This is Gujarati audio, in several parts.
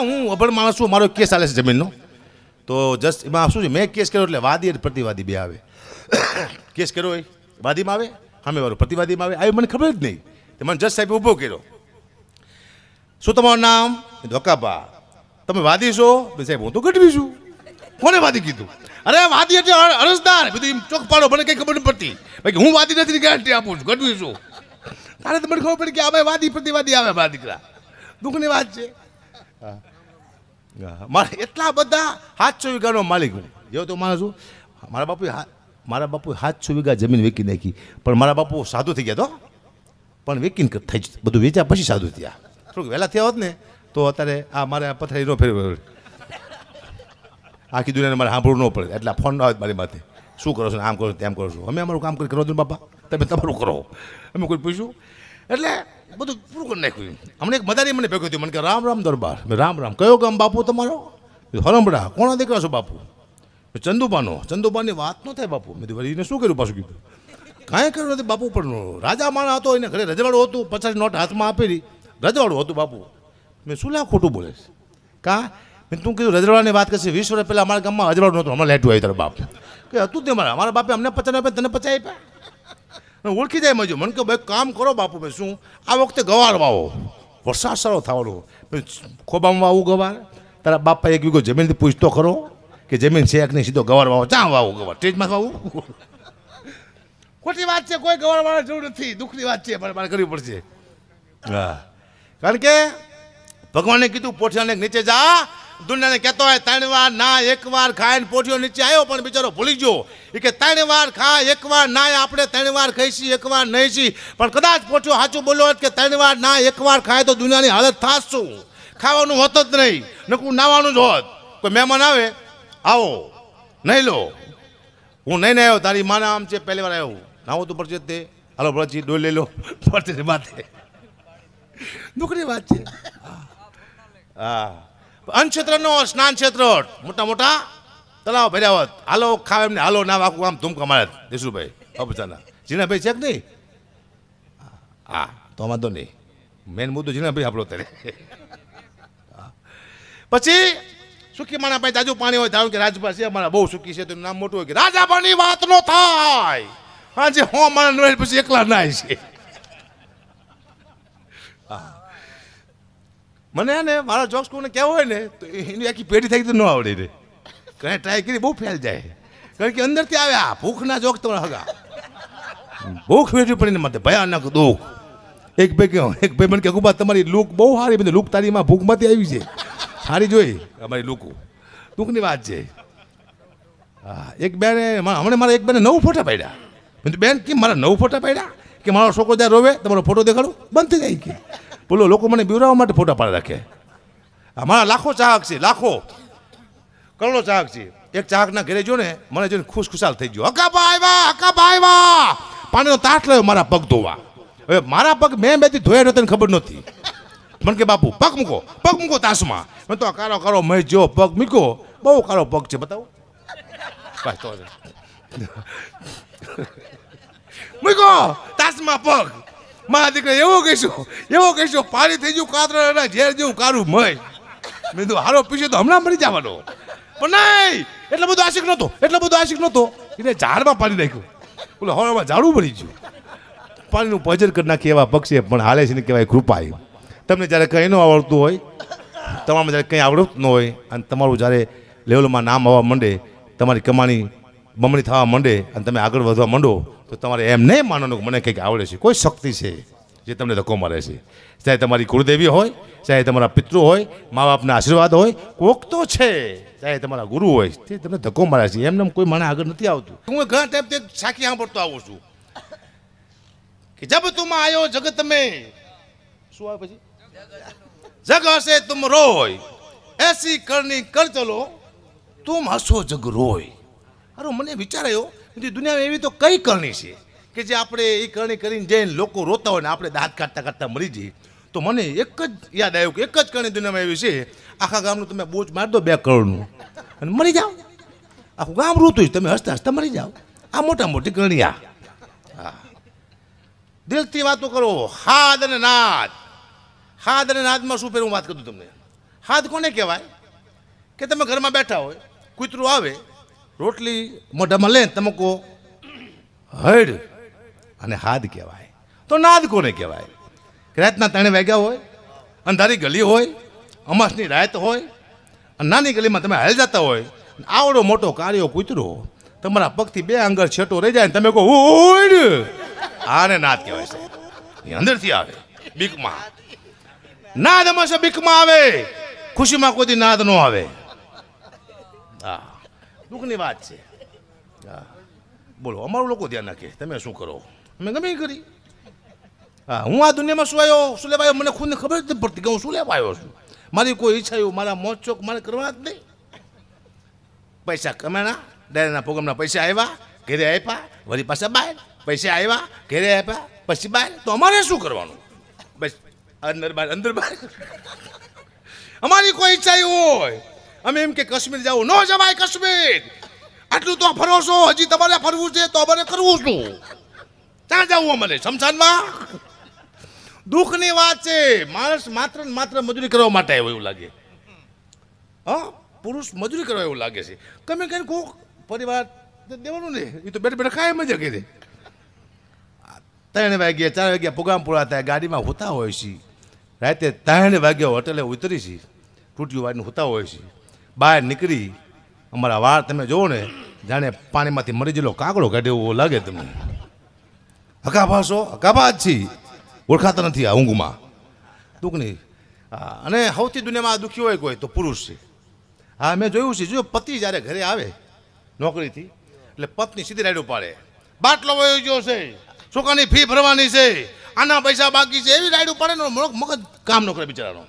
હું અભણ માણસ છું મારો કેસ ચાલે છે જમીનનો તો જસ્ટ એમાં શું છે મેં કેસ કર્યો એટલે વાદી અને પ્રતિવાદી બે આવે કેસ કર્યો હોય વાદીમાં આવે સામે વાળો પ્રતિવાદીમાં આવે આવી મને ખબર જ નહીં તો મને જજ સાહેબે ઊભો કર્યો શું તમારું નામ ધોકાબા તમે વાદી છો સાહેબ હું તો ગઢવી છું કોને વાદી કીધું અરે વાદી એટલે અરજદાર બધું ચોક પાડો મને કંઈ ખબર નહીં પડતી બાકી હું વાદી નથી ગેરંટી આપું છું ગઢવી છું તારે તો મને ખબર પડી કે આ વાદી પ્રતિવાદી આવે મારા દીકરા દુઃખની વાત છે મારે એટલા બધા સાતસો વીઘાનો માલિક હું જેવો તો માનું છું મારા બાપુ મારા બાપુએ સાતસો વીઘા જમીન વેચી નાખી પણ મારા બાપુ સાધુ થઈ ગયા તો પણ વેકીને થઈ બધું વેચ્યા પછી સાધુ થયા થોડુંક વહેલા થયા હોત ને તો અત્યારે આ મારે આ પથરાઈનો ફેર આ કીધું એને મારે સાંભળવું ન પડે એટલા ફોન આવે મારી માથે શું કરો છો આમ કરો છો તેમ કરો છો અમે અમારું કામ કરી કરો બાપા તમે તમારું કરો અમે કોઈ પૂછ્યું એટલે બધું પૂરું કરી નાખ્યું અમને એક મદારી મને ભેગું થયો મને કે રામ રામ દરબાર મેં રામ રામ કયો ગામ બાપુ તમારો હરમડા કોના દીકરા છો બાપુ ચંદુબાનો ચંદુબાની વાત ન થાય બાપુ મેં એને શું કર્યું પાછું કીધું કાંઈ કર્યું નથી બાપુ પણ રાજા માણા હતો એને ઘરે રજવાડું હતું પચાસ નોટ હાથમાં આપી રજવાડું હતું બાપુ મેં શું લા ખોટું બોલે છે કાં મેં તું કીધું રજવાડાની વાત કરશે વીસ વર્ષ પહેલાં અમારા ગામમાં રજવાડું નહોતું હમણાં લેટું આવ્યું તારા બાપ કે હતું તે મારા અમારા બાપે અમને પચાસ રૂપિયા તને પચાવી આપ્યા ઓળખી જાય મજો મને કહ્યું ભાઈ કામ કરો બાપુ મેં શું આ વખતે ગવાર વાવો વરસાદ સારો થવાનો ખોબામાં વાવું ગવાર તારા બાપા એક વીઘો જમીનથી પૂછતો ખરો કે જમીન છે નહીં સીધો ગવાર વાવો ચાં વાવો ગવાર સ્ટેજમાં વાવું ખોટી વાત છે કોઈ ગવાર વાળા જરૂર નથી દુઃખની વાત છે પણ મારે કરવી પડશે હા કારણ કે ભગવાને કીધું પોઠિયાને નીચે જા દુનિયાને કહેતો હોય ત્રણ વાર ના એક વાર ખાઈને પોઠિયો નીચે આવ્યો પણ બિચારો ભૂલી ગયો એ કે ત્રણ વાર ખા એક વાર ના આપણે ત્રણ વાર ખાઈશી એક વાર નહીં છી પણ કદાચ પોઠિયો સાચું બોલ્યો હોત કે ત્રણ વાર ના એક વાર ખાય તો દુનિયાની હાલત થાશ શું ખાવાનું હોત જ નહીં નકું નાવાનું જ હોત કોઈ મહેમાન આવે આવો નહીં લો હું નહીં આવ્યો તારી માના આમ છે પહેલી વાર આવ્યો નાવો તું પરચેત તે હાલો પરચી ડોલ લઈ લો પરચે માથે દુઃખની વાત છે હા અન્ન ક્ષેત્રનો સ્નાન ક્ષેત્ર મોટા મોટા તલાવ ભર્યા હોત હાલો ખાવ એમને હાલો ના આખું આમ ધૂમ કમાડે દેશુભાઈ અબજાના જીનાભાઈ છે કે નહીં હા તો વાંધો નહીં મેન મુદ્દો જીનાભાઈ આપણો ત્યારે પછી સુખી માણા ભાઈ તાજુ પાણી હોય ધારો કે રાજભા છે અમારા બહુ સુખી છે તેનું નામ મોટું હોય કે રાજાભાની વાત નો થાય આજે હો મારા પછી એકલા નાય છે મને ને મારા જોક્સ કોને કહેવા હોય ને તો એની આખી પેઢી થઈ તો ન આવડે રે કઈ ટ્રાય કરી બહુ ફેલ જાય કારણ કે અંદરથી આવ્યા આ ભૂખના જોક તમને હગા ભૂખ વેઠવી પડીને માટે ભયાનક દુઃખ એક ભાઈ કહો એક ભાઈ મને કે ગુબા તમારી લુક બહુ સારી બધી લુક તારીમાં ભૂખમાંથી આવી છે સારી જોઈ અમારી લૂક લૂકની વાત છે હા એક બેને હમણાં મારા એક બેને નવ ફોટા પાડ્યા મેં બેન કેમ મારા નવ ફોટા પાડ્યા કે મારો છોકરો ત્યાં રોવે તમારો ફોટો દેખાડો બંધ થઈ જાય કે બોલો લોકો મને બીવરાવવા માટે ફોટા પાડે રાખે અમારા લાખો ચાહક છે લાખો કરોડો ચાહક છે એક ચાહકના ઘરે જો ને મને જોઈને ખુશ ખુશાલ થઈ ગયો હકાબા આવ્યા હકાબા આવ્યા પાણીનો તાટ લાવ્યો મારા પગ ધોવા હવે મારા પગ મેં બેથી ધોયા નહોતી ખબર નહોતી મને કે બાપુ પગ મૂકો પગ મૂકો તાસમાં મેં તો કારો કારો મેં જો પગ મૂકો બહુ કારો પગ છે બતાવો બસ તો મૂકો તાસમાં પગ મારા દીકરા એવો કહીશું એવો કહીશું પાણી થઈ ગયું કાતરા ઝેર જેવું કારું મય મેં તો હારો પીશે તો હમણાં મરી જવાનો પણ નહીં એટલો બધો આશિક નહોતો એટલો બધો આશિક નહોતો એટલે ઝાડમાં પાણી નાખ્યું બોલે હવામાં ઝાડું પડી ગયું પાણીનું ભજન કરી નાખી એવા પક્ષી પણ હાલે છે ને કહેવાય કૃપા તમને જ્યારે કંઈ ન આવડતું હોય તમારામાં જ્યારે કંઈ આવડતું ન હોય અને તમારું જ્યારે લેવલમાં નામ આવવા માંડે તમારી કમાણી બમણી થવા માંડે અને તમે આગળ વધવા માંડો તો તમારે એમ નહીં માનવાનું મને કંઈક આવડે છે કોઈ શક્તિ છે જે તમને ધક્કો મારે છે ચાહે તમારી કુળદેવી હોય ચાહે તમારા પિતૃ હોય મા બાપના આશીર્વાદ હોય કોક તો છે ચાહે તમારા ગુરુ હોય તે તમને ધક્કો મારે છે એમને કોઈ મને આગળ નથી આવતું હું ઘણા ટાઈમ તે સાખી સાંભળતો આવું છું કે જબ તુમ આયો જગત મેં શું આવે પછી જગ હશે તુમ રોય એસી કરની કર ચલો તુમ હસો જગ રોય અરે મને વિચાર આવ્યો દુનિયામાં એવી તો કઈ કરણી છે કે જે આપણે એ કરણી કરીને જઈને લોકો રોતા હોય ને આપણે દાંત કાઢતા કાઢતા મરી જઈએ તો મને એક જ યાદ આવ્યું કે એક જ કરણી દુનિયામાં એવી છે આખા ગામનું તમે બોજ માર દો બે કરોડનું અને મરી જાઓ આખું ગામ રોતું તમે હસતા હસતા મરી જાઓ આ મોટા મોટી કરણી આ હા દિલથી વાતો કરો હાદ અને નાદ હાદ અને નાદમાં શું પહેલું વાત કરું તમને હાદ કોને કહેવાય કે તમે ઘરમાં બેઠા હોય કૂતરું આવે રોટલી મોઢામાં લે તમકો હડ અને હાદ કહેવાય તો નાદ કોને કહેવાય રાતના ત્રણે વાગ્યા હોય અંધારી ગલી હોય અમાસની રાત હોય નાની ગલીમાં તમે હાલ જતા હોય આવડો મોટો કાર્યો કૂતરો તમારા પગથી બે આંગળ છેટો રહી જાય ને તમે કહો ઉડ આને નાદ કહેવાય છે એ અંદરથી આવે બીકમાં નાદ અમાશે બીકમાં આવે ખુશીમાં કોઈ નાદ ન આવે હા દુઃખની વાત છે હા બોલો અમારું લોકો ધ્યાન નાખે તમે શું કરો અમે ગમે કરી હા હું આ દુનિયામાં શું આવ્યો શું લેવાયો મને ખુદને ખબર જ નથી પડતી કે હું શું લેવા આવ્યો છું મારી કોઈ ઈચ્છા એવું મારા મોત ચોક મારે કરવા જ નહીં પૈસા કમાણા ડાયરાના પ્રોગ્રામના પૈસા આવ્યા ઘેરે આપ્યા વળી પાછા બહાર પૈસા આવ્યા ઘેરે આપ્યા પછી બહાર તો અમારે શું કરવાનું બસ અંદર બહાર અંદર બહાર અમારી કોઈ ઈચ્છા હોય અમે એમ કે કશ્મીર જવું ન જવાય કશ્મીર આટલું તો ફરો હજી તમારે ફરવું છે તો અમારે કરવું શું ક્યાં જવું અમારે શમશાનમાં દુઃખની વાત છે માણસ માત્ર ને માત્ર મજૂરી કરવા માટે આવ્યો એવું લાગે હા પુરુષ મજૂરી કરવા એવું લાગે છે તમે કઈ કોક પરિવાર દેવાનું ને એ તો બેઠા બેઠા કાયમ જ કે ત્રણ વાગ્યા ચાર વાગ્યા પૂરા થાય ગાડીમાં હોતા હોય છે રાતે ત્રણ વાગ્યા હોટેલે ઉતરી છે તૂટ્યું વાળીને હોતા હોય છે બહાર નીકળી અમારા વાળ તમે જોવો ને જાણે પાણીમાંથી મરી જેલો કાગડો કાઢ્યો એવો લાગે તમને હકાભા છો હકાભા જ છી ઓળખાતા નથી આ ઊંઘમાં દુઃખની અને સૌથી દુનિયામાં દુઃખી હોય કોઈ તો પુરુષ છે હા મેં જોયું છે જો પતિ જ્યારે ઘરે આવે નોકરીથી એટલે પત્ની સીધી રાઈડ ઉપાડે બાટલો વયો ગયો છે છોકરાની ફી ભરવાની છે આના પૈસા બાકી છે એવી રાઈડ ઉપાડે ને મગજ કામ નો કરે બિચારાનો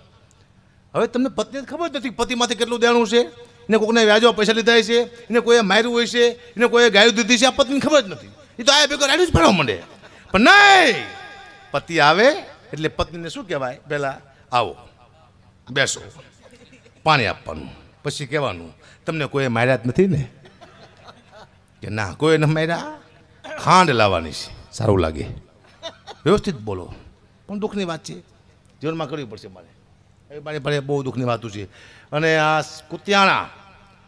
હવે તમને પત્ની ખબર નથી પતિમાંથી કેટલું દેણું છે એને કોઈને વ્યાજો પૈસા લીધા છે એને કોઈએ માર્યું હોય છે એને કોઈએ ગાયું દીધી છે આ પત્ની ખબર જ નથી એ તો આ ભેગો રાડ્યું જ પડવા માંડે પણ નહીં પતિ આવે એટલે પત્નીને શું કહેવાય પહેલાં આવો બેસો પાણી આપવાનું પછી કહેવાનું તમને કોઈએ માર્યા જ નથી ને કે ના કોઈ ન માર્યા ખાંડ લાવવાની છે સારું લાગે વ્યવસ્થિત બોલો પણ દુઃખની વાત છે જીવનમાં કરવી પડશે મારે એ મારી બહુ દુઃખની વાતું છે અને આ કુતિયાણા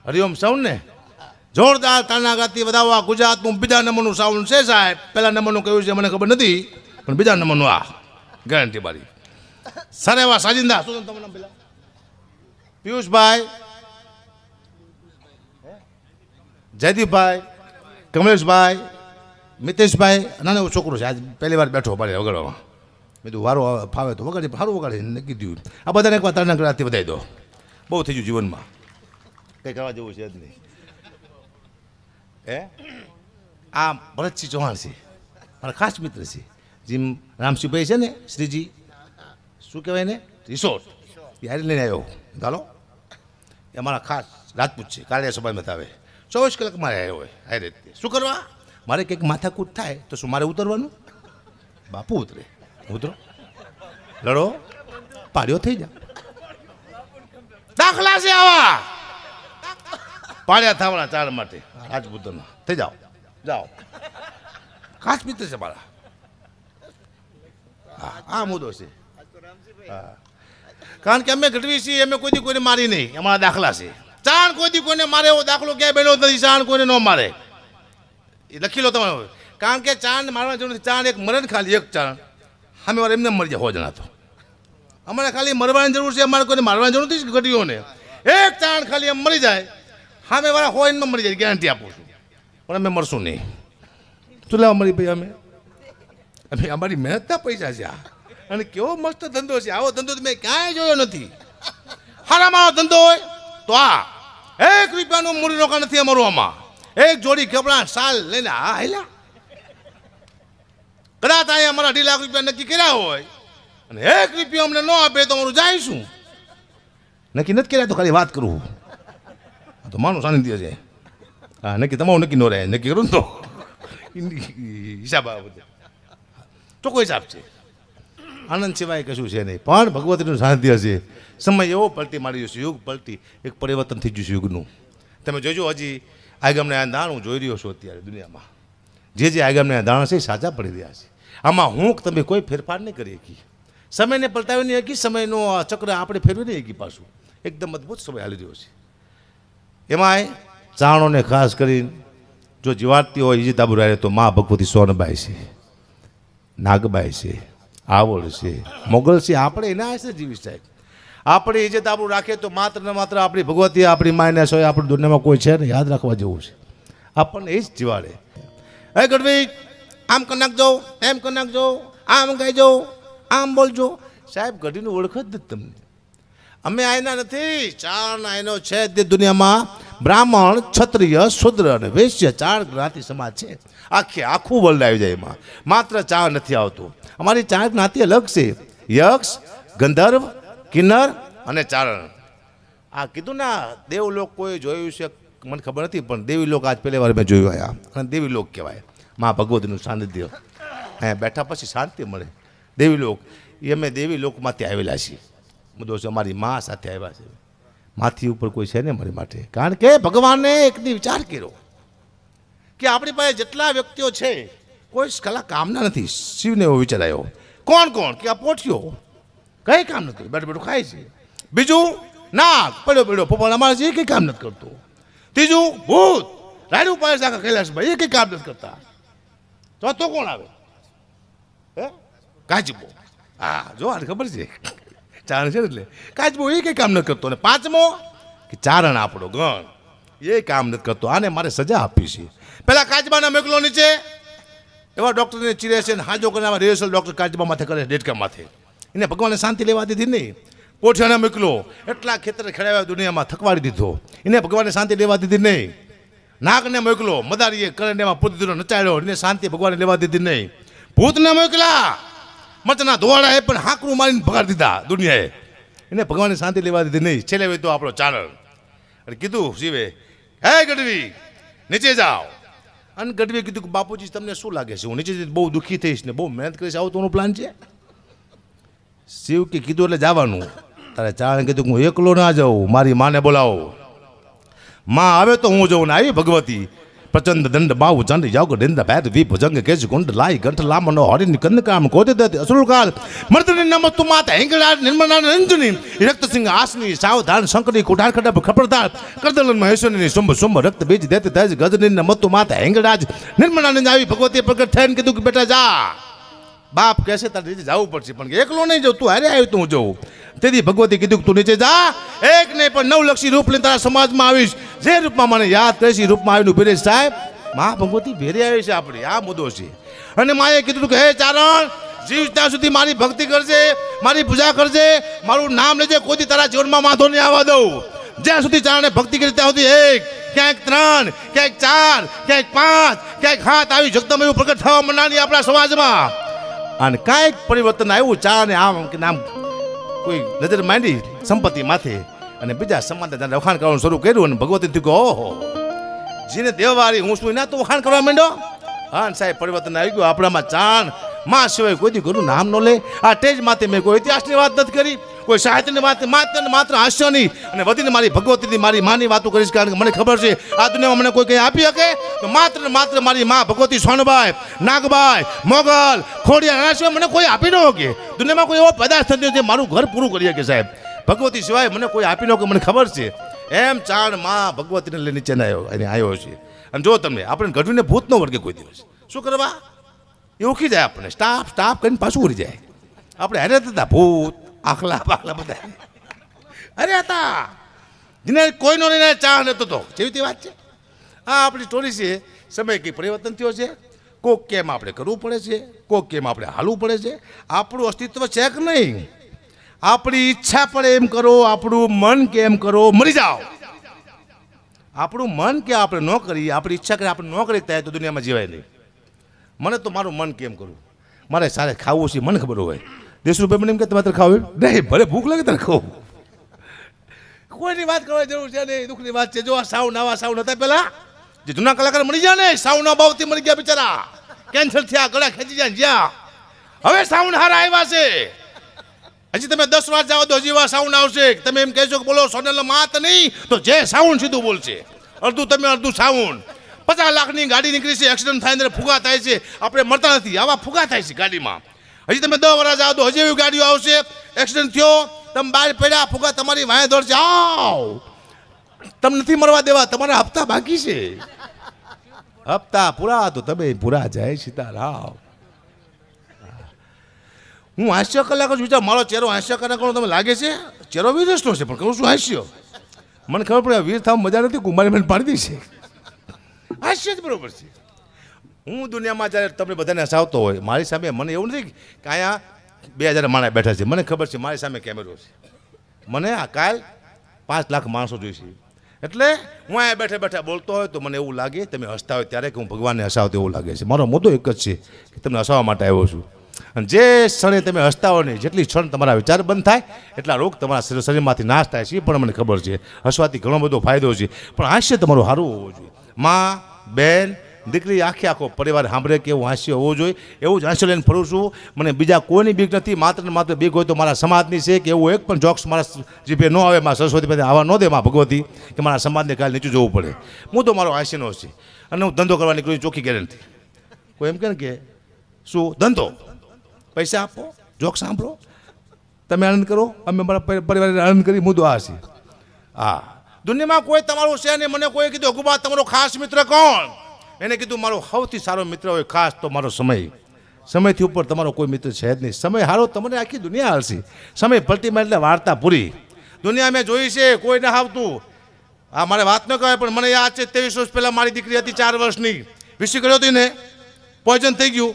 હરિઓમ સૌને જોરદાર તાનાગાતી વધાવવા ગુજરાતનું બીજા નંબરનું સાઉન્ડ છે સાહેબ પહેલા નંબરનું કહ્યું છે મને ખબર નથી પણ બીજા નંબરનું આ ગેરંટી મારી સારા એવા સાજિંદા શું તમારું નામ પેલા પિયુષભાઈ જયદીપભાઈ કમલેશભાઈ મિતેશભાઈ નાનો છોકરો છે આજ પહેલી વાર બેઠો મારે વગડવામાં કીધું વારો ફાવે તો વગાડી સારું વગાડે નક્કી થયું આ બધાને એકવાર ત્રણ કલાકથી વધારી દો બહુ થઈ ગયું જીવનમાં કંઈ કરવા જેવું છે જ નહીં એ આ ભરતસિંહ ચૌહાણ છે મારા ખાસ મિત્ર છે જેમ રામસિંહભાઈ છે ને શ્રીજી શું કહેવાય ને રિસોર્ટ યાર લઈને આવ્યો ચાલો એ અમારા ખાસ રાજપૂત છે કાર્ય સભામાં આવે ચોવીસ કલાક મારે આવ્યો હોય આ રીતે શું કરવા મારે કંઈક માથાકૂટ થાય તો શું મારે ઉતરવાનું બાપુ ઉતરે ઉતરો લડો પાડ્યો થઈ જા દાખલા છે આવા પાડ્યા થાવડા ચાર માટે રાજપૂતોના થઈ જાઓ જાઓ ખાસ મિત્ર છે મારા આ મુદ્દો છે કારણ કે અમે ઘટવી છીએ અમે કોઈ કોઈને મારી નહીં અમારા દાખલા છે ચાણ કોઈ કોઈને મારે એવો દાખલો ક્યાંય બન્યો નથી ચાણ કોઈને ન મારે એ લખી લો તમે કારણ કે ચાંદ મારવા જરૂર ચાંદ એક મરણ ખાલી એક ચાંદ અમે વાર એમને મરી જાય હોજ ના તો અમારે ખાલી મરવાની જરૂર છે અમારે કોઈને મારવાની જરૂર નથી ઘટીઓને એક તાણ ખાલી એમ મરી જાય સામે વાળા હોય એમને મરી જાય ગેરંટી આપું છું પણ અમે મરશું નહીં શું લેવા મરી ભાઈ અમે અમે અમારી મહેનતના પૈસા છે આ અને કેવો મસ્ત ધંધો છે આવો ધંધો મેં ક્યાંય જોયો નથી હારામાં ધંધો હોય તો આ એક રૂપિયાનું મૂડી રોકાણ નથી અમારું આમાં એક જોડી કપડાં શાલ લઈને આ હેલા કદાચ અહીંયા અમારા અઢી લાખ રૂપિયા નક્કી કર્યા હોય અને એક રૂપિયો અમને ન આપે તો અમારું જાય શું નક્કી નથી કર્યા તો ખાલી વાત કરું તો માનું સાનિધ્ય છે હા નક્કી તમારું નક્કી ન રહે નક્કી કરું તો હિસાબ આ બધો ચોખ્ખો હિસાબ છે આનંદ સિવાય કશું છે નહીં પણ ભગવતીનું સાનિધ્ય છે સમય એવો પલટી મારી જશે યુગ પલટી એક પરિવર્તન થઈ જશે યુગનું તમે જોજો હજી આ દાણ હું જોઈ રહ્યો છું અત્યારે દુનિયામાં જે જે આગમના દાણા છે એ સાચા પડી રહ્યા છે આમાં હું તમે કોઈ ફેરફાર નહીં કરી શકી સમયને પલટાવી નહીં શકી સમયનો ચક્ર આપણે ફેરવી નહીં શકી પાછું એકદમ અદ્ભુત સમય હાલી રહ્યો છે એમાંય ચાણોને ખાસ કરીને જો જીવાડતી હોય ઈજી તાબુ રહે તો મા ભગવતી સોનબાઈ છે નાગબાઈ છે આવડ છે મોગલ છે આપણે એના હશે જીવી સાહેબ આપણે ઈજે તાબુ રાખીએ તો માત્ર ને માત્ર આપણી ભગવતી આપણી માયના સોય આપણી દુનિયામાં કોઈ છે ને યાદ રાખવા જેવું છે આપણને એ જ જીવાડે હે ગઢવી આમ કરી નાખજો એમ કરી નાખજો આમ ગાઈજો આમ બોલજો સાહેબ ગઢવીની ઓળખ જ નથી તમને અમે આયના નથી ચાર આયનો છે તે દુનિયામાં બ્રાહ્મણ ક્ષત્રિય શુદ્ર અને વૈશ્ય ચાર જ્ઞાતિ સમાજ છે આખે આખું વર્લ્ડ આવી જાય એમાં માત્ર ચા નથી આવતું અમારી ચાર જ્ઞાતિ અલગ છે યક્ષ ગંધર્વ કિન્નર અને ચારણ આ કીધું ના દેવલોક કોઈ જોયું છે મને ખબર નથી પણ દેવી લોક આજ પહેલી વાર મેં જોયું આયા અને દેવી લોક કહેવાય મા ભગવતીનું સાનિધ્ય હે બેઠા પછી શાંતિ મળે દેવી લોક એ અમે દેવી લોકમાંથી આવેલા છીએ મુદ્દો છે અમારી મા સાથે આવ્યા છે માથી ઉપર કોઈ છે ને મારી માટે કારણ કે ભગવાને એકની વિચાર કર્યો કે આપણી પાસે જેટલા વ્યક્તિઓ છે કોઈ કલા કામના નથી શિવને એવો વિચાર આવ્યો કોણ કોણ કે આ પોઠિયો કંઈ કામ નથી બેઠું બેઠું ખાય છે બીજું ના પડ્યો પડ્યો પપ્પા અમારે જે કંઈ કામ નથી કરતું ત્રીજું ભૂત રાજુ પાસે આખા કૈલાસભાઈ એ કંઈ કામ નથી કરતા તો કોણ આવે હે કાચબો હા જો આને ખબર છે ચારણ છે એટલે કાચબો એ કંઈ કામ નથી કરતો ને પાંચમો કે ચારણ આપણો ગણ એ કામ નથી કરતો આને મારે સજા આપી છે પહેલાં કાચબાના મેકલો નીચે એવા ડૉક્ટરને ચીરે છે ને હાજો કરીને રિહર્સલ ડૉક્ટર કાચબા માથે કરે ડેટકા માથે એને ભગવાનને શાંતિ લેવા દીધી નહીં કોઠિયાને મૂકલો એટલા ખેતર ખેડાવ્યા દુનિયામાં થકવાડી દીધો એને ભગવાનને શાંતિ લેવા દીધી નહીં નાગને મોકલો મદારીએ કરંડેમાં પૂતદીનો નચાડ્યો એને શાંતિ ભગવાનને લેવા દીધી નહીં ભૂતને મોકલા મચના ધોવાડાએ પણ હાંકરું મારીને ભગાડી દીધા દુનિયાએ એને ભગવાનની શાંતિ લેવા દીધી નહીં છેલ્લે હોય તો આપણો ચારણ અને કીધું શિવે હે ગઢવી નીચે જાઓ અને ગઢવીએ કીધું કે બાપુજી તમને શું લાગે છે હું નીચે બહુ દુઃખી થઈશ ને બહુ મહેનત કરીશ આવું તો પ્લાન છે શિવ કે કીધું એટલે જવાનું તારે ચાણે કીધું હું એકલો ના જાઉં મારી માને બોલાવો માં આવે તો હું જાઉં ને આવી ભગવતી પ્રચંડ દંડ બાહુ ચંડ યાગ ડિંદ ભેદ વી ભુજંગ કેશ ગુંડ લાઈ ગંઠ લામનો હરિન કંદ કામ કોતે દત અસુર કાલ મર્દની નમ તુ માત હેંગડા નિર્મળા રંજની રક્ત સિંહ આસની સાવધાન શંકરી કુઠાર કડબ ખપરદાર કરદલન મહેશ્વરની શુંભ શુંભ રક્ત બીજ દેત તેજ ગજની નમ તુ માત હેંગડા નિર્મળા આવી ભગવતી પ્રગટ થઈને કીધું કે બેટા જા બાપ કહેશે તારે નીચે જવું પડશે પણ એકલો નહીં જવું તું હારે આવ્યું તું હું જવું તેથી ભગવતી કીધું તું નીચે જા એક નહીં પણ નવલક્ષી રૂપ લઈને તારા સમાજમાં આવીશ જે રૂપમાં મને યાદ કરીશ એ રૂપમાં આવીને ઉભી રહીશ સાહેબ મા ભગવતી ભેરી આવી છે આપણી આ મુદ્દો છે અને માએ કીધું કે હે ચારણ જીવ ત્યાં સુધી મારી ભક્તિ કરજે મારી પૂજા કરજે મારું નામ લેજે કોઈ તારા જીવનમાં વાંધો નહીં આવવા દઉં જ્યાં સુધી ચારણે ભક્તિ કરી ત્યાં સુધી એક ક્યાંક ત્રણ ક્યાંક ચાર ક્યાંક પાંચ ક્યાંક હાથ આવી જગદમ એવું પ્રગટ થવા મનાની આપણા સમાજમાં અને કાંઈક પરિવર્તન આવ્યું ચા ને આમ કે નામ કોઈ નજર માંડી સંપત્તિ માથે અને બીજા સમાજને ત્યાં વખાણ કરવાનું શરૂ કર્યું અને ભગવતી થયું કે ઓહો જેને દેવવારી હું શું ના તો વખાણ કરવા માંડ્યો હા સાહેબ પરિવર્તન આવી ગયું આપણામાં ચાણ માં સિવાય કોઈ દી ગુરુ નામ ન લે આ ટેજ માથે મેં કોઈ ઇતિહાસની વાત નથી કરી કોઈ સાહિત્યની વાત માત્ર ને માત્ર હાસ્યની અને વધીને મારી ભગવતીની મારી માની વાતો કરીશ કારણ કે મને ખબર છે આ દુનિયામાં મને કોઈ કંઈ આપી શકે તો માત્ર માત્ર મારી મા ભગવતી સોનબાઈ નાગભાઈ મોગલ ખોડિયા એના સિવાય મને કોઈ આપી ન શકે દુનિયામાં કોઈ એવો પદાર્થ થતો જે મારું ઘર પૂરું કરી શકે સાહેબ ભગવતી સિવાય મને કોઈ આપી ન કે મને ખબર છે એમ ચાણ મા ભગવતીને લઈને નીચે આવ્યો અને આવ્યો છે અને જો તમને આપણે ગઢવીને ભૂત ન વર્ગે કોઈ દિવસ શું કરવા એ ઓળખી જાય આપણે સ્ટાફ સ્ટાફ કરીને પાછું ઉડી જાય આપણે હેરે હતા ભૂત આખલા પાખલા બધા અરે હતા જેને કોઈનો લઈને ચા નતો તો જેવી તે વાત છે આ આપણી સ્ટોરી છે સમય કંઈ પરિવર્તન થયો છે કોક કેમ આપણે કરવું પડે છે કોક કેમ આપણે હાલવું પડે છે આપણું અસ્તિત્વ છે કે નહીં આપણી ઈચ્છા પડે એમ કરો આપણું મન કેમ કરો મરી જાઓ આપણું મન કે આપણે ન કરીએ આપણી ઈચ્છા કરીએ આપણે ન કરી થાય તો દુનિયામાં જીવાય નહીં મને તો મારું મન કેમ કરવું મારે સારે ખાવું છે મને ખબર હોય દેશ રૂપિયા મને એમ કે માત્ર ખાવ નહીં ભલે ભૂખ લાગે તને ખાવ કોઈની વાત કરવા જરૂર છે નહીં દુઃખની વાત છે જો આ સાવ નવા સાવ નતા પેલા જે જૂના કલાકાર મળી જાય ને સાવના ભાવથી મળી ગયા બિચારા કેન્સલ થયા ગળા ખેંચી જાય જ્યાં હવે સાવન હારા આવ્યા છે હજી તમે દસ વાર જાઓ તો હજી વાર સાઉન્ડ આવશે તમે એમ કહેશો કે બોલો સોનલ માત નહીં તો જે સાઉન્ડ સીધું બોલશે અડધું તમે અડધું સાઉન્ડ પચાસ લાખની ગાડી નીકળી છે એક્સિડન્ટ થાય અંદર ફુગા થાય છે આપણે મળતા નથી આવા ફુગા થાય છે ગાડીમાં હજી તમે દસ વર્ષ આવો હજી એવી ગાડીઓ આવશે એક્સિડન્ટ થયો તમે બાર પડ્યા ફૂગા તમારી વાંહે દોડશે આવ તમે નથી મરવા દેવા તમારા હપ્તા બાકી છે હપ્તા પૂરા તો તમે પૂરા જય સીતારામ હું હાસ્ય કલાક જ વિચાર મારો ચહેરો હાસ્ય કલાકનો તમને લાગે છે ચહેરો વિરસનો છે પણ કહું શું હાસ્ય મને ખબર પડે વીર થામ મજા નથી કુમારી મને પાડી દીધી છે હાસ્ય જ બરોબર છે હું દુનિયામાં જ્યારે તમને બધાને હસાવતો હોય મારી સામે મને એવું નથી કે અહીંયા બે હજાર માણસ બેઠા છે મને ખબર છે મારી સામે કેમેરો છે મને આ કાલ પાંચ લાખ માણસો જોઈશે એટલે હું અહીંયા બેઠા બેઠા બોલતો હોય તો મને એવું લાગે તમે હસતા હોય ત્યારે કે હું ભગવાનને હસાવતો એવું લાગે છે મારો મુદ્દો એક જ છે કે તમને હસાવવા માટે આવ્યો છું અને જે ક્ષણે તમે હસતા હોય ને જેટલી ક્ષણ તમારા વિચાર બંધ થાય એટલા રોગ તમારા શરીરમાંથી નાશ થાય છે એ પણ મને ખબર છે હસવાથી ઘણો બધો ફાયદો છે પણ હાસ્ય તમારું સારું હોવું જોઈએ માં બેન દીકરી આખી આખો પરિવાર સાંભળે કે એવું હાસ્ય હોવું જોઈએ એવું જ હાસ્ય લઈને ફરું છું મને બીજા કોઈની બીક નથી માત્ર ને માત્ર બીક હોય તો મારા સમાજની છે કે એવું એક પણ જોક્સ મારા જીભે ન આવે મારા સરસ્વતી આવવા ન દે મા ભગવતી કે મારા સમાજને કાલે નીચું જવું પડે હું તો મારો હાસ્યનો છે અને હું ધંધો કરવા નીકળ્યું ચોખ્ખી ગેરંટી કોઈ એમ કે શું ધંધો પૈસા આપો જોક સાંભળો તમે આનંદ કરો અમે મારા પરિવારને આનંદ કરી મુદ્દો આ છે હા દુનિયામાં કોઈ તમારું છે નહીં મને કોઈ કીધું ગુબા તમારો ખાસ મિત્ર કોણ એને કીધું મારો સૌથી સારો મિત્ર હોય ખાસ તો મારો સમય સમયથી ઉપર તમારો કોઈ મિત્ર છે જ નહીં સમય હારો તમને આખી દુનિયા હાલશે સમય મારી એટલે વાર્તા પૂરી દુનિયા મેં જોઈ છે કોઈ ના આવતું આ મારે વાત ન કહેવાય પણ મને યાદ છે ત્રેવીસ વર્ષ પહેલાં મારી દીકરી હતી ચાર વર્ષની વિસી કર્યો હતી ને પોઈઝન થઈ ગયું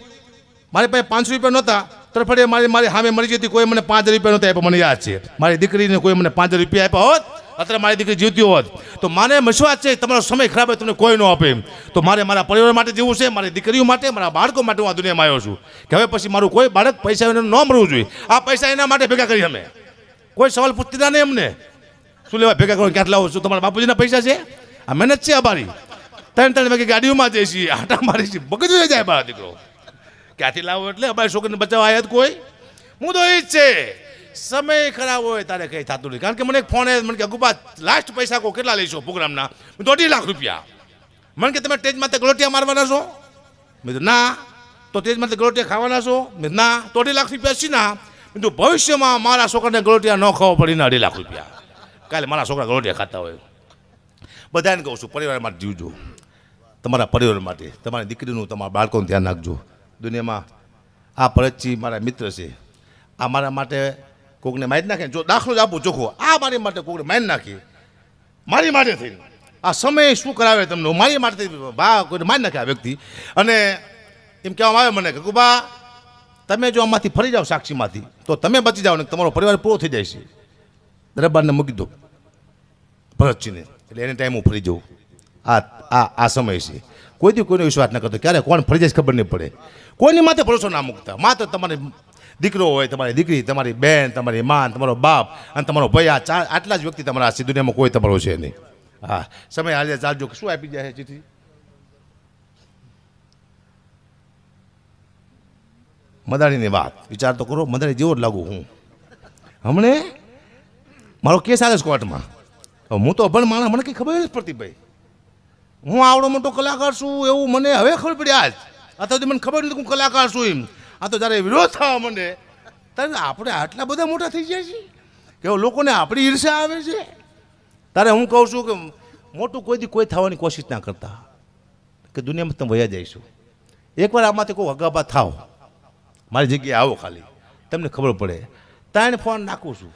મારી પાસે પાંચસો રૂપિયા નહોતા તરફડે મારી મારી સામે મળી જતી કોઈ મને પાંચ રૂપિયા નહોતા આપ્યા મને યાદ છે મારી દીકરીને કોઈ મને પાંચ રૂપિયા આપ્યા હોત અત્યારે મારી દીકરી જીવતી હોત તો મારે મશવાત છે તમારો સમય ખરાબ હોય તમને કોઈ ન આપે તો મારે મારા પરિવાર માટે જીવવું છે મારી દીકરીઓ માટે મારા બાળકો માટે હું આ દુનિયામાં આવ્યો છું કે હવે પછી મારું કોઈ બાળક પૈસા એને ન મળવું જોઈએ આ પૈસા એના માટે ભેગા કરી અમે કોઈ સવાલ પૂછતા નહીં અમને શું લેવા ભેગા કરો ક્યાં લાવો છું તમારા બાપુજીના પૈસા છે આ મહેનત છે અમારી ત્રણ ત્રણ વાગે ગાડીઓમાં જઈએ છીએ આટા મારી છીએ બગડી જાય મારા દીકરો ક્યાંથી લાવો એટલે અમારા છોકરીને બચાવવા આવ્યા કોઈ હું તો એ જ છે સમય ખરાબ હોય તારે કંઈ થતું નથી કારણ કે મને એક ફોન મને કે ગુબા લાસ્ટ પૈસા કહો કેટલા લઈશો પ્રોગ્રામના દોઢી લાખ રૂપિયા મને કે તમે ટેજમાં તે ગલોટિયા મારવાના છો મેં ના તો ટેજમાં તે ગલોટિયા ખાવાના છો મેં ના તો લાખ રૂપિયા છે ના મેં ભવિષ્યમાં મારા છોકરાને ગલોટિયા ન ખાવા પડીને અઢી લાખ રૂપિયા કાલે મારા છોકરા ગલોટિયા ખાતા હોય બધાને કહું છું પરિવાર માટે જીવજો તમારા પરિવાર માટે તમારી દીકરીનું તમારા બાળકોનું ધ્યાન રાખજો દુનિયામાં આ પરચી મારા મિત્ર છે આ મારા માટે કોકને મારી નાખે જો દાખલો જ આપું ચોખ્ખો આ મારી માટે કોકને મારી નાખીએ મારી માટે થઈને આ સમય શું કરાવે તમને મારી માટે બા કોઈને મારી નાખે આ વ્યક્તિ અને એમ કહેવામાં આવે મને કે બા તમે જો આમાંથી ફરી જાઓ સાક્ષીમાંથી તો તમે બચી જાઓ ને તમારો પરિવાર પૂરો થઈ જાય છે દરબારને મૂકી દો ભરતજીને એટલે એને ટાઈમ હું ફરી જાઉં આ આ આ સમય છે કોઈથી કોઈનો વિશ્વાસ ન કરતો ક્યારે કોણ ફરી જાય ખબર નહીં પડે કોઈની માથે ભરોસો ના મૂકતા માત્ર તમારે દીકરો હોય તમારી દીકરી તમારી બહેન તમારી માં તમારો બાપ અને તમારો ભાઈ આ ચાર આટલા જ વ્યક્તિ તમારા આખી દુનિયામાં કોઈ તમારો છે નહીં હા સમય હાલે ચાલજો શું આપી જાય ચીઠી મદારીની વાત વિચાર તો કરો મદારી જેવો જ લાગુ હું હમણે મારો કેસ આવે કોર્ટમાં હું તો અભણ માણસ મને કંઈ ખબર નથી પડતી ભાઈ હું આવડો મોટો કલાકાર છું એવું મને હવે ખબર પડી આજ અત્યાર અથવા મને ખબર નથી હું કલાકાર છું એમ આ તો જ્યારે વિરોધ થવા માંડે ત્યારે આપણે આટલા બધા મોટા થઈ જાય છે કે લોકોને આપણી ઈર્ષા આવે છે ત્યારે હું કહું છું કે મોટું કોઈથી કોઈ થવાની કોશિશ ના કરતા કે દુનિયામાં તમે વયા જઈશું એકવાર આમાંથી કોઈ હગાભા થાવ મારી જગ્યાએ આવો ખાલી તમને ખબર પડે ત્રણ ફોન નાખું છું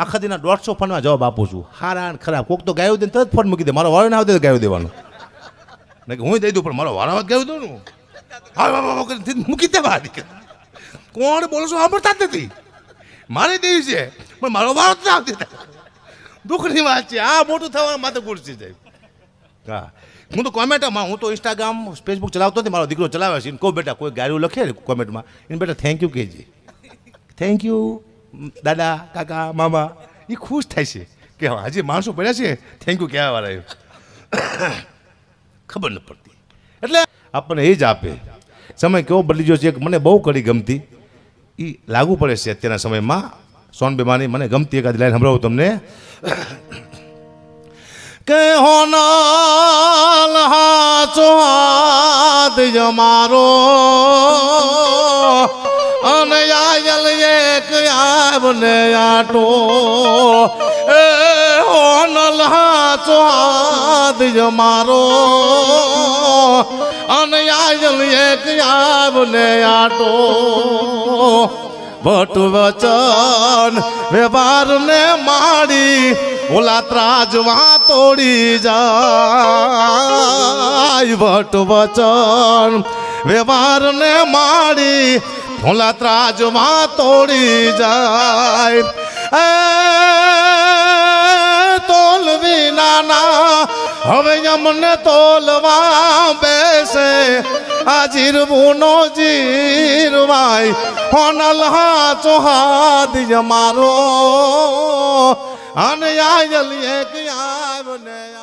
આખા દીના દોઢસો ફોનમાં જવાબ આપું છું હારા અને ખરાબ કોક તો ગાયો દે તરત ફોન મૂકી દે મારો વાળો ના આવે તો ગાયો દેવાનો નહીં હું દઈ દઉં પણ મારો વાળો જ ગાયો દઉં ને મૂકી દે બહાર કોણ બોલો છો સાંભળતા જ નથી મારી દેવી છે પણ મારો વારો જ આવતી દુઃખની વાત છે આ મોટું થવા માથે ગુડસી જાય હા હું તો કોમેન્ટમાં હું તો ઇન્સ્ટાગ્રામ ફેસબુક ચલાવતો નથી મારો દીકરો ચલાવે છે કહું બેટા કોઈ ગાયું લખે ને કોમેન્ટમાં એને બેટા થેન્ક યુ કહેજે થેન્ક યુ દાદા કાકા મામા એ ખુશ થાય છે કે આજે માણસો પડ્યા છે થેન્ક યુ કહેવાવાળા એ ખબર ન પડતી એટલે આપણને એ જ આપે સમય કેવો બદલી ગયો છે મને બહુ કડી ગમતી એ લાગુ પડે છે અત્યારના સમયમાં સોન બેમાની મને ગમતી એકાદ લાઈન સંભળાવું તમને કે હોનાલ હાચો મારો જમારો અને આયલ એક આવને આટો એ હોનલ હાચો હાથ જમારો અને આયલ એક આવને આટો ભટ વચન વ્યવહારને માડી ઓલા ત્રાજવા તોડી જાય ભટ વચન વ્યવહારને માડી ઓલા ત્રાજવા તોડી જાય એ તોલવી નાના હવે અમને તોલવા બેસે আজিরবু নজির ভাই হনাল হাত হাত মারো আনে আইল এক আইব নে